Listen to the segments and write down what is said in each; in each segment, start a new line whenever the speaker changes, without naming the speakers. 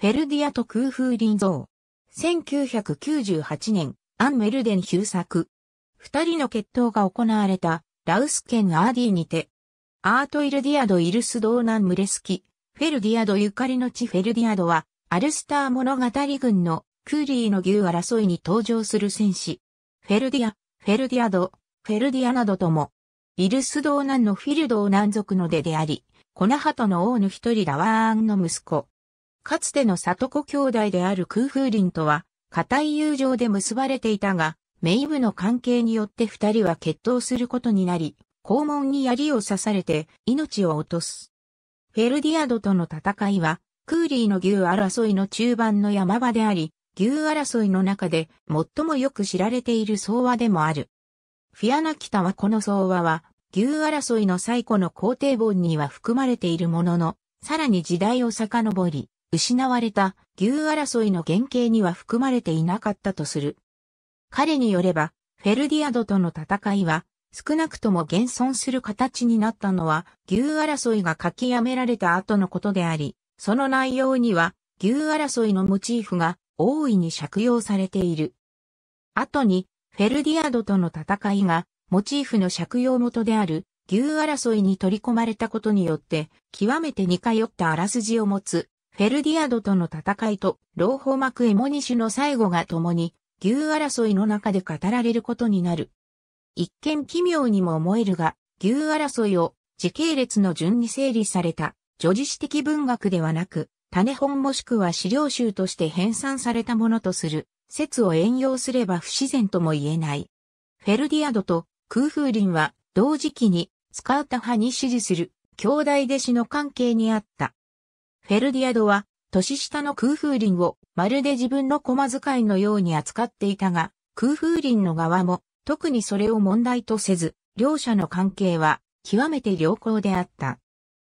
フェルディアと空風林像。1998年、アン・メルデン旧作。二人の決闘が行われた、ラウス県アーディにて、アート・イルディアド・イルス・ドーナン・ムレスキ、フェルディアドゆかりの地フェルディアドは、アルスター物語軍のクーリーの牛争いに登場する戦士。フェルディア、フェルディアド、フェルディアなどとも、イルス・ドーナンのフィルドーナン族の出であり、コナハトの王の一人ラワーンの息子、かつての里子兄弟である空風林とは、固い友情で結ばれていたが、メイブの関係によって二人は決闘することになり、肛門に槍を刺されて命を落とす。フェルディアドとの戦いは、クーリーの牛争いの中盤の山場であり、牛争いの中で最もよく知られている相話でもある。フィアナキタはこの相話は、牛争いの最古の皇帝本には含まれているものの、さらに時代を遡り、失われた牛争いの原型には含まれていなかったとする。彼によれば、フェルディアドとの戦いは、少なくとも現存する形になったのは、牛争いが書きやめられた後のことであり、その内容には、牛争いのモチーフが大いに借用されている。後に、フェルディアドとの戦いが、モチーフの借用元である、牛争いに取り込まれたことによって、極めて似通ったあらすじを持つ、フェルディアドとの戦いと、老ホ幕エモニシュの最後が共に、牛争いの中で語られることになる。一見奇妙にも思えるが、牛争いを時系列の順に整理された、女事史的文学ではなく、種本もしくは資料集として編纂されたものとする、説を援用すれば不自然とも言えない。フェルディアドと空風林は同時期にスカウタ派に支持する兄弟弟子の関係にあった。フェルディアドは、年下の空風林をまるで自分の駒遣いのように扱っていたが、空風林の側も特にそれを問題とせず、両者の関係は極めて良好であった。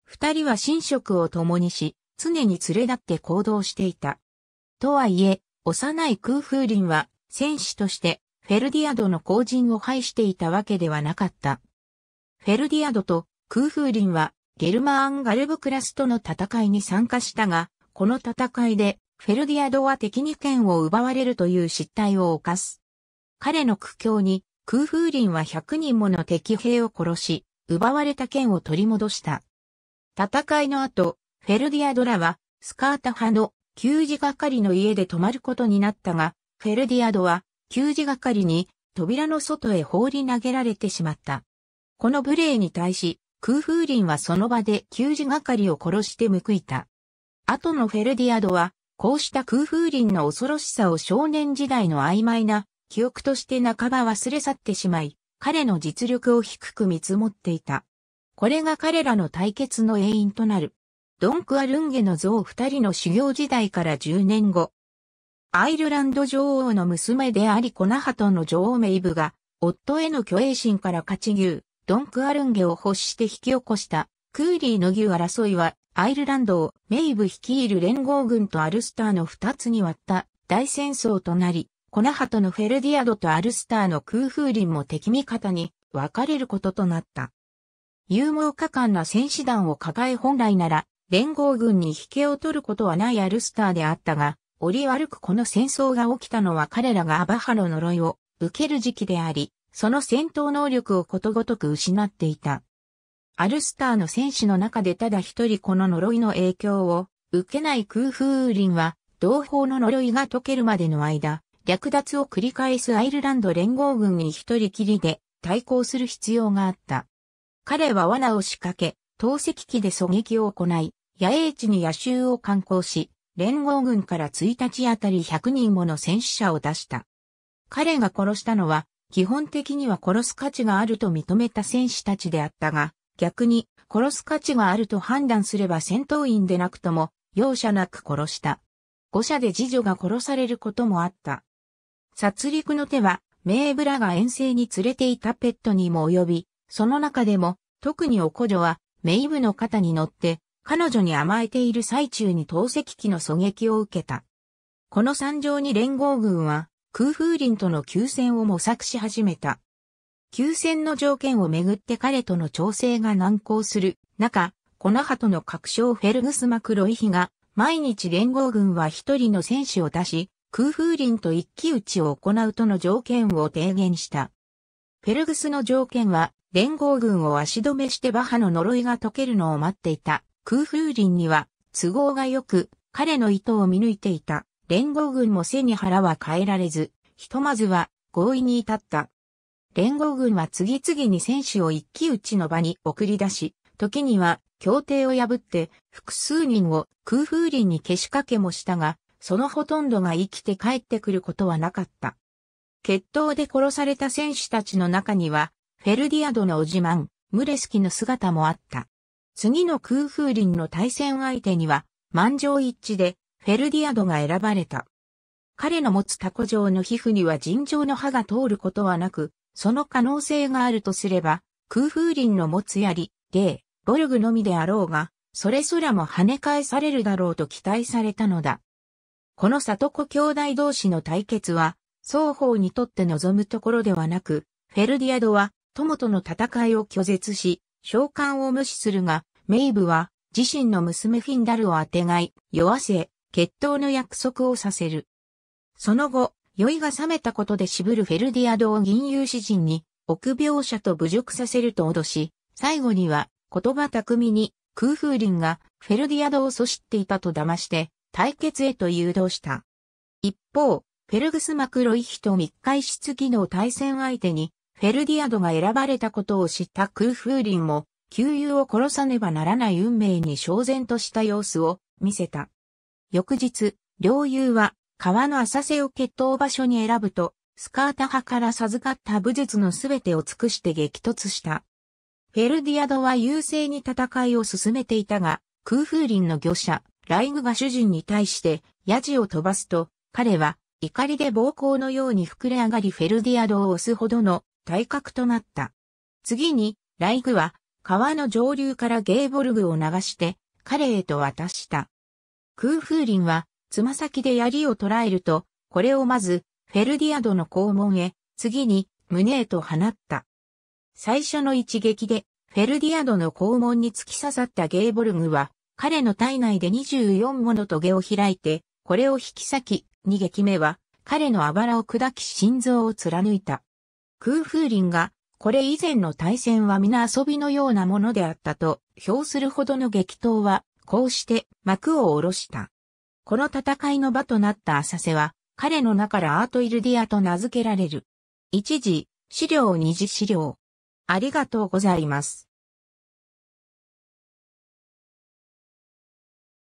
二人は寝食を共にし、常に連れ立って行動していた。とはいえ、幼い空風林は戦士としてフェルディアドの後陣を排していたわけではなかった。フェルディアドと空風林はゲルマーン・ガルブクラスとの戦いに参加したが、この戦いでフェルディアドは敵に剣を奪われるという失態を犯す。彼の苦境に空風林は100人もの敵兵を殺し、奪われた剣を取り戻した。戦いの後、フェルディアドラはスカータ派の給仕係の家で泊まることになったが、フェルディアドは給仕係に扉の外へ放り投げられてしまった。この無礼に対し、空風林はその場で給仕係を殺して報いた。後のフェルディアドは、こうした空風林の恐ろしさを少年時代の曖昧な記憶として半ば忘れ去ってしまい、彼の実力を低く見積もっていた。これが彼らの対決の原因となる。ドンクアルンゲの像二人の修行時代から10年後。アイルランド女王の娘でありコナハトの女王メイブが、夫への虚栄心から勝ち牛、ドンクアルンゲを欲して引き起こしたクーリーの牛争いはアイルランドをメイブ率いる連合軍とアルスターの二つに割った大戦争となり、コナハトのフェルディアドとアルスターの空風林も敵味方に分かれることとなった。勇猛果敢な戦士団を抱え本来なら連合軍に引けを取ることはないアルスターであったが、折り悪くこの戦争が起きたのは彼らがアバハの呪いを受ける時期であり、その戦闘能力をことごとく失っていた。アルスターの戦士の中でただ一人この呪いの影響を受けない空風ンは、同胞の呪いが解けるまでの間、略奪を繰り返すアイルランド連合軍に一人きりで対抗する必要があった。彼は罠を仕掛け、投石機で狙撃を行い、野営地に野襲を観光し、連合軍から1日あたり100人もの戦死者を出した。彼が殺したのは基本的には殺す価値があると認めた戦士たちであったが、逆に殺す価値があると判断すれば戦闘員でなくとも容赦なく殺した。誤射で次女が殺されることもあった。殺戮の手は、メーブラが遠征に連れていたペットにも及び、その中でも、特にお子女は、メイブの肩に乗って、彼女に甘えている最中に投石機の狙撃を受けた。この惨状に連合軍は、空風林との休戦を模索し始めた。休戦の条件をめぐって彼との調整が難航する中、コナハとの確証フェルグスマクロイヒが、毎日連合軍は一人の戦士を出し、空風林と一騎打ちを行うとの条件を提言した。フェルグスの条件は、連合軍を足止めしてバハの呪いが解けるのを待っていた。空風林には、都合が良く、彼の意図を見抜いていた。連合軍も背に腹は変えられず、ひとまずは合意に至った。連合軍は次々に戦士を一騎打ちの場に送り出し、時には協定を破って複数人を空風林にけしかけもしたが、そのほとんどが生きて帰ってくることはなかった。決闘で殺された戦士たちの中には、フェルディアドのおじまん、ムレスキの姿もあった。次の空風林の対戦相手には、満場一致でフェルディアドが選ばれた。彼の持つタコ状の皮膚には尋常の歯が通ることはなく、その可能性があるとすれば、空風林の持つ槍、霊、ボルグのみであろうが、それすらも跳ね返されるだろうと期待されたのだ。この里子兄弟同士の対決は、双方にとって望むところではなく、フェルディアドは、友との戦いを拒絶し、召喚を無視するが、メイブは、自身の娘フィンダルをあてがい、弱せ、決闘の約束をさせる。その後、酔いが覚めたことで渋るフェルディアドを銀融詩人に、臆病者と侮辱させると脅し、最後には、言葉巧みに、空風林がフェルディアドを阻止っていたと騙して、対決へと誘導した。一方、フェルグス・マクロイヒと密会質疑の対戦相手に、フェルディアドが選ばれたことを知った空風林も、旧友を殺さねばならない運命に焦然とした様子を見せた。翌日、領友は川の浅瀬を決闘場所に選ぶと、スカータ派から授かった武術のすべてを尽くして激突した。フェルディアドは優勢に戦いを進めていたが、空風林の御者、ライグが主人に対してヤジを飛ばすと、彼は怒りで暴行のように膨れ上がりフェルディアドを押すほどの体格となった。次に、ライグは川の上流からゲーボルグを流して彼へと渡した。空風林は、つま先で槍を捉えると、これをまず、フェルディアドの肛門へ、次に、胸へと放った。最初の一撃で、フェルディアドの肛門に突き刺さったゲーボルグは、彼の体内で24もの棘を開いて、これを引き裂き、二撃目は、彼のあばらを砕き心臓を貫いた。空風林が、これ以前の対戦は皆遊びのようなものであったと、評するほどの激闘はこうして幕を下ろした。この戦いの場となった浅瀬は、彼の名からアートイルディアと名付けられる。一時、資料二次資料。ありがとうございます。